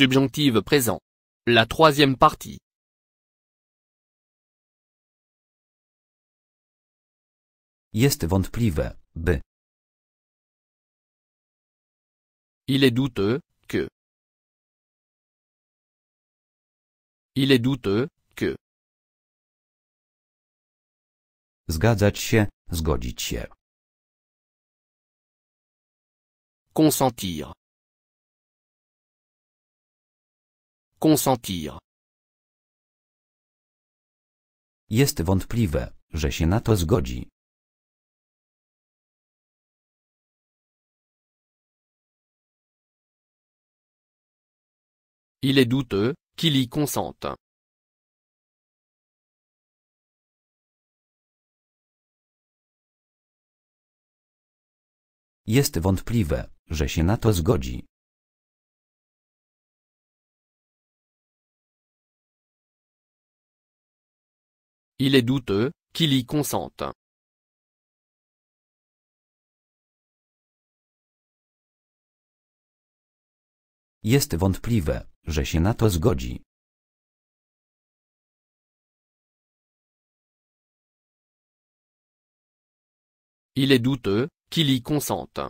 Subjonctive présent. La troisième partie. Il est douteux que. Il est douteux que. Zgadzać się, zgodzić się. Consentir. Consentir. Jest wątpliwe, że się na to zgodzi. Il est douteux qu'il y consente. Jest wątpliwe, że się na to zgodzi. Il est douteux qu'il y consente. Jest wątpliwe, że się na to zgodzi. Il est douteux qu'il y consente.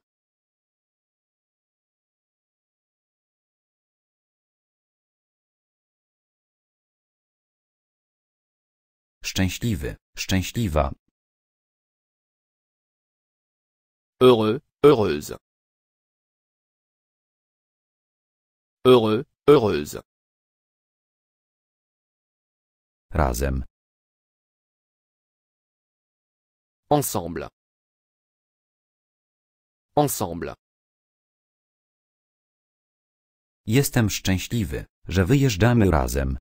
szczęśliwy, szczęśliwa. Heureux, heureuse. Heureux, heureuse. Razem. Ensemble. Ensemble. Jestem szczęśliwy, że wyjeżdżamy razem.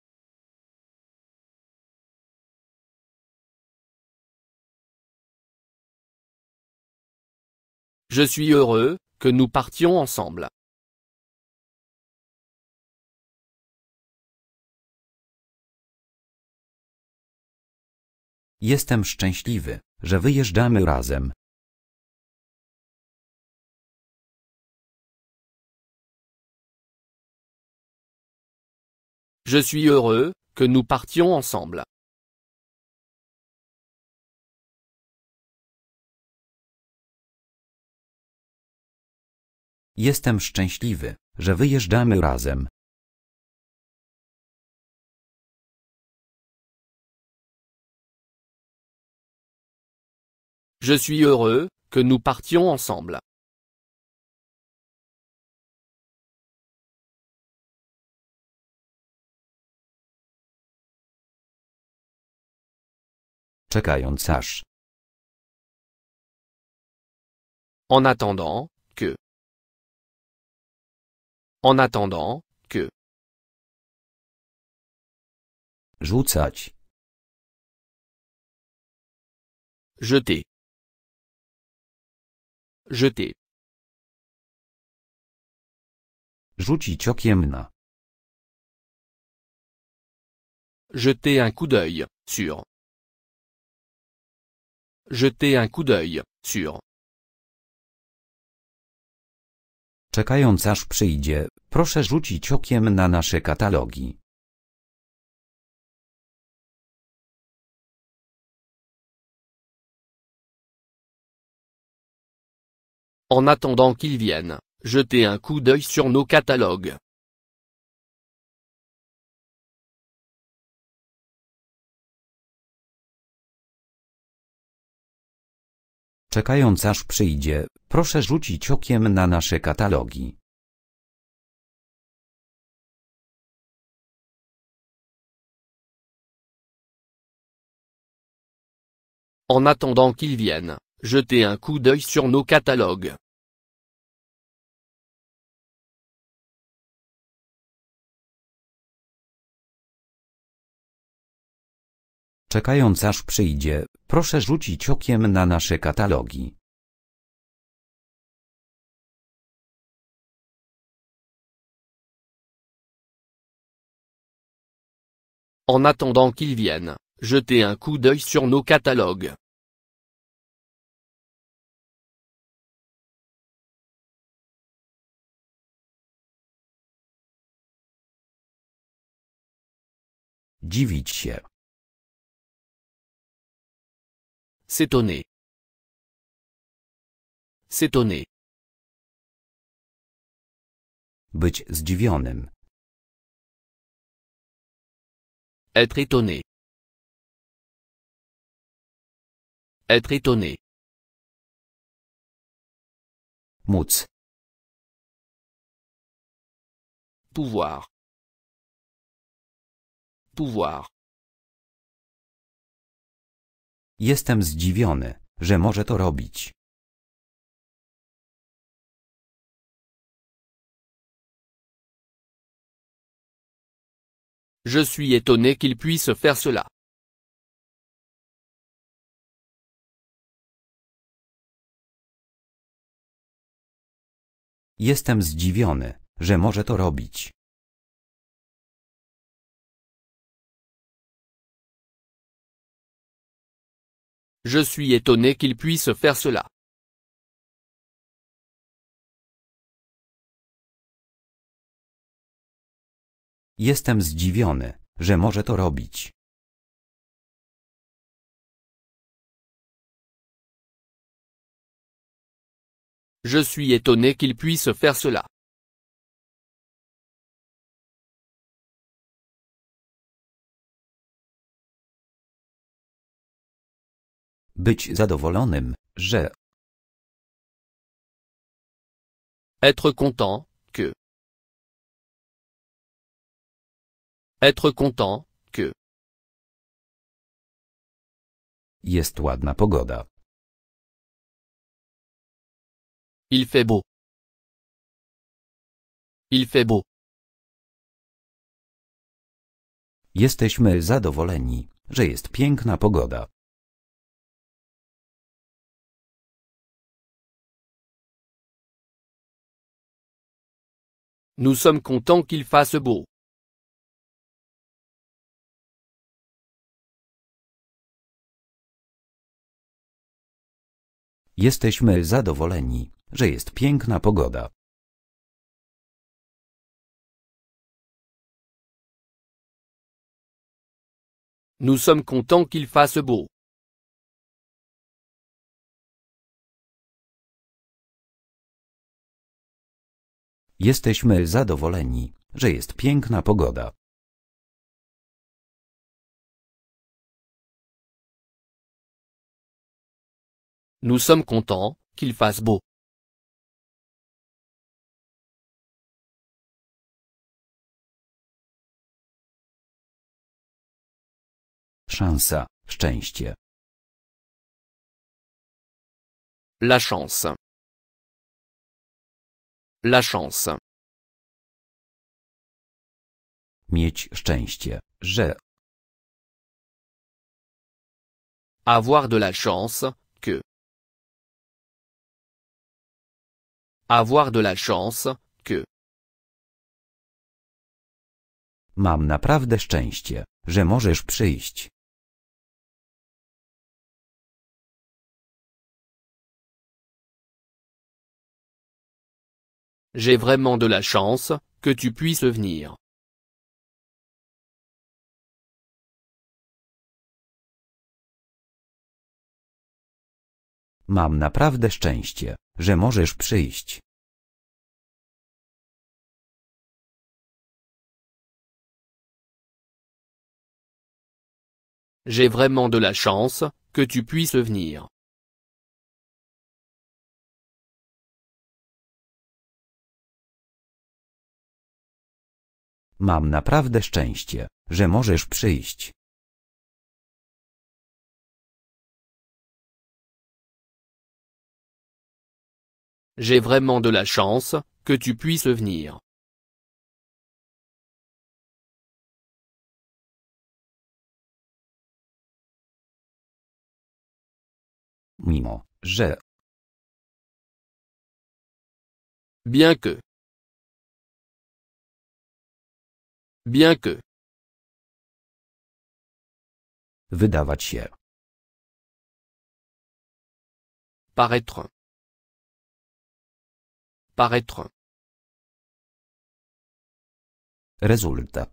Je suis heureux que nous partions ensemble. Je suis heureux que nous partions ensemble. Jestem szczęśliwy, że wyjeżdżamy razem. Je suis heureux que nous partions ensemble. Czekając aż. En attendant, En attendant que. Rzucać. Jeter. Jeter. Rzucić Jeter un coup d'œil sur. Jeter un coup d'œil sur. Czekając aż przyjdzie, proszę rzucić okiem na nasze katalogi. En attendant qu'il vienne, jetez un coup d'œil sur nos catalogues. Czekając aż przyjdzie, proszę rzucić okiem na nasze katalogi. En attendant qu'il vienne, jetez un coup d'œil sur nos catalogues. Czekając aż przyjdzie, proszę rzucić okiem na nasze katalogi. En attendant qu'ils viennent, jetez un coup d'œil sur nos catalogues. Dziwić się. S'étonner. S'étonner. Être étonné. Être étonné. Móc. Pouvoir. Pouvoir. Jestem zdziwiony, że może to robić. Je suis étonné qu'il puisse faire cela. Jestem zdziwiony, że może to robić. Je suis étonné qu'il puisse faire cela. Jestem zdziwiony, że może to robić. Je suis étonné qu'il puisse faire cela. Być zadowolonym, że. Être content, que. Être content, que. Jest ładna pogoda. Il fait beau. Il fait beau. Jesteśmy zadowoleni, że jest piękna pogoda. Nous sommes contents qu'il fasse beau. Jesteśmy zadowoleni, że jest piękna pogoda. Nous sommes contents qu'il fasse beau. Jesteśmy zadowoleni, że jest piękna pogoda. Nous sommes contents qu'il fasse beau. Szansa, szczęście. La chance. Lachance. Mieć szczęście, że. Avoir de la chance, que. Avoir de la chance, que. Mam naprawdę szczęście, że możesz przyjść. J'ai vraiment de la chance, que tu puisses venir. Mam naprawdę szczęście, że możesz przyjść. J'ai vraiment de la chance, que tu puisses venir. Mam naprawdę szczęście, że możesz przyjść. J'ai vraiment de la chance que tu puisses venir. Mimo, że. Bien que. Bien que. Wydawać się. Paraître. Paraître. Résultat.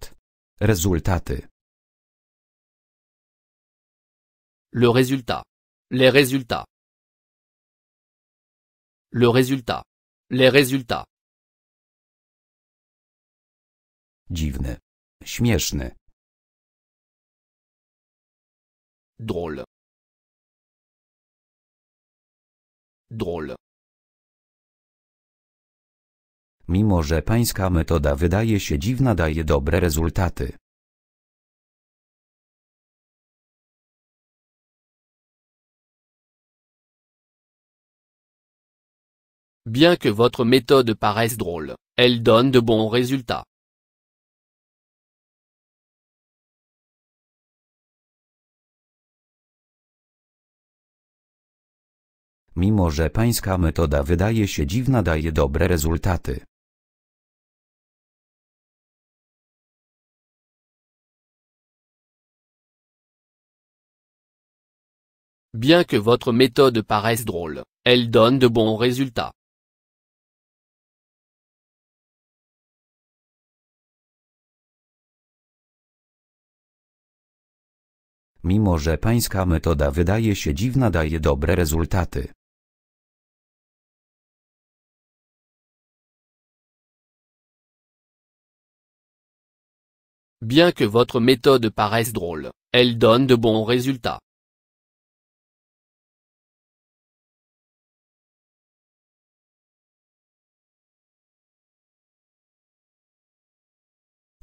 Résultaty. Le résultat. Les résultats. Le résultat. Les résultats. Dziwne. śmieszny. Drôle. Drôle. Mimo że pańska metoda wydaje się dziwna, daje dobre rezultaty. Bien que votre méthode paraisse drôle, elle donne de bons résultats. Mimo że pańska metoda wydaje się dziwna daje dobre rezultaty. Bien que votre méthode paraisse drôle, elle donne de bons résultats. Mimo że pańska metoda wydaje się dziwna daje dobre rezultaty. Bien que votre méthode paraisse drôle, elle donne de bons résultats.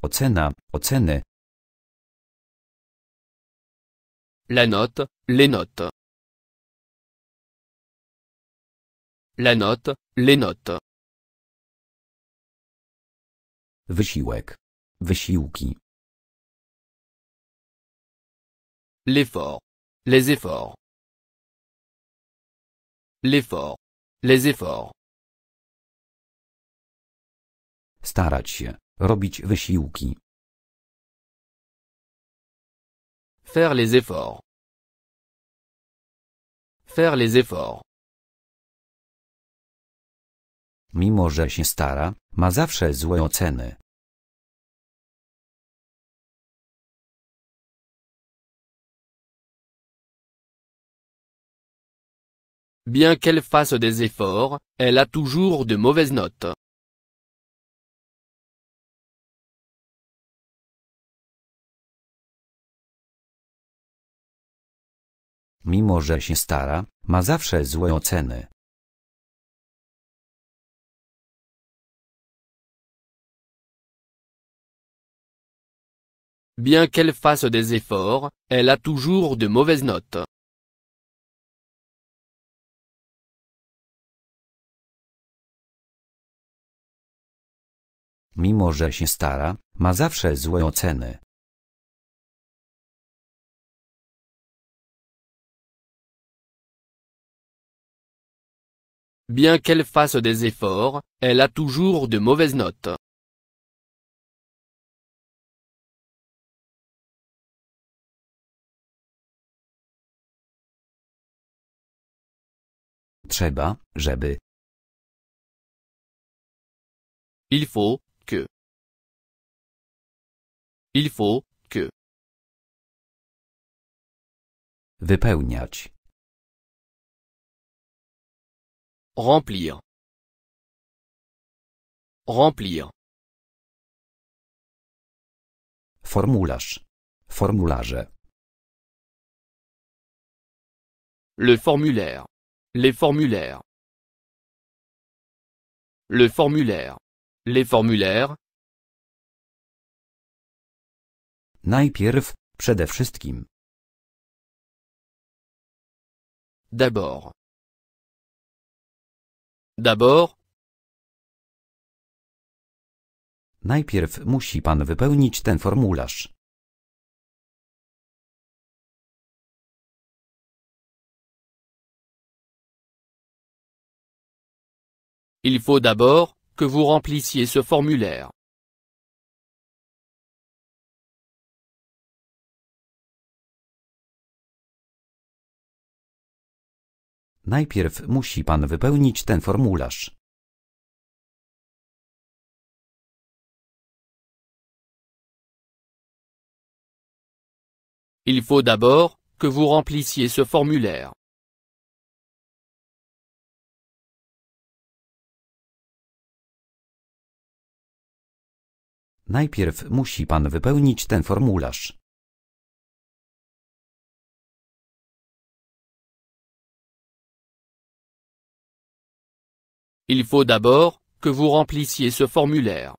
Ocena, oceny. La note, les notes. La note, les notes. Wysiłek. Wysiłki. L'effort. Les efforts. L'effort. Les efforts. Starać się. Robić wysiłki. Faire les efforts. Faire les efforts. Mimo że się stara, ma zawsze złe oceny. bien qu'elle fasse des efforts, elle a toujours de mauvaises notes. Mimo że stara, ma zawsze złe Bien qu'elle fasse des efforts, elle a toujours de mauvaises notes. Mimo że się stara, ma zawsze złe oceny. Bien qu'elle fasse des efforts, elle a toujours de mauvaises notes. Trzeba, żeby. Il faut, Il faut que. Remplir. Remplir. Formulage Formularze. Le formulaire. Les formulaires. Le formulaire. Les formulaires. Najpierw, przede wszystkim. D'abord. D'abord. Najpierw musi pan wypełnić ten formularz. Il faut d'abord que vous remplissiez ce formulaire. Najpierw musi pan wypełnić ten formularz. Il faut d'abord que vous remplissiez ce formulaire. Najpierw musi pan wypełnić ten formularz. Il faut d'abord, que vous remplissiez ce formulaire.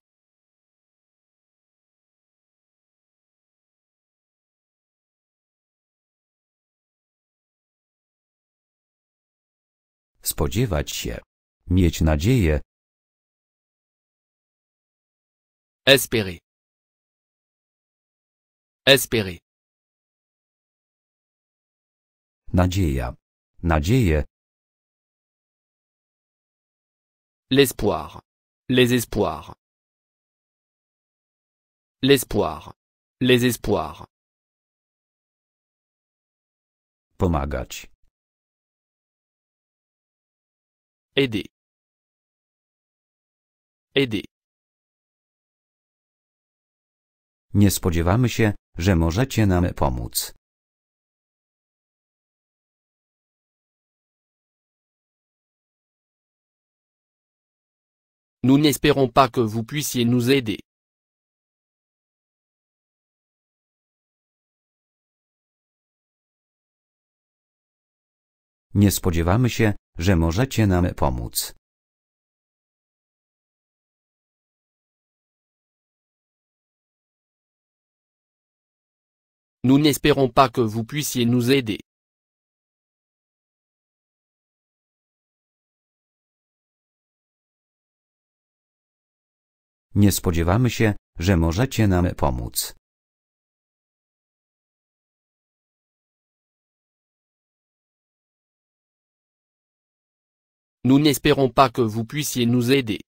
Spodziewać się. Mieć nadzieję. Espérer. Espérer. Nadzieja. Nadzieje. L'espoir. Les espoirs. L'espoir. Les espoirs. Pomagać. Aider. Aider. Nie spodziewamy się, że możecie nam pomóc. Nous n'espérons pas que vous puissiez nous aider. Nie spodziewamy się, że możecie nam pomóc. Nous n'espérons pas que vous puissiez nous aider. Nie spodziewamy się, że możecie nam pomóc. Nous n'espérons pas que vous puissiez nous aider.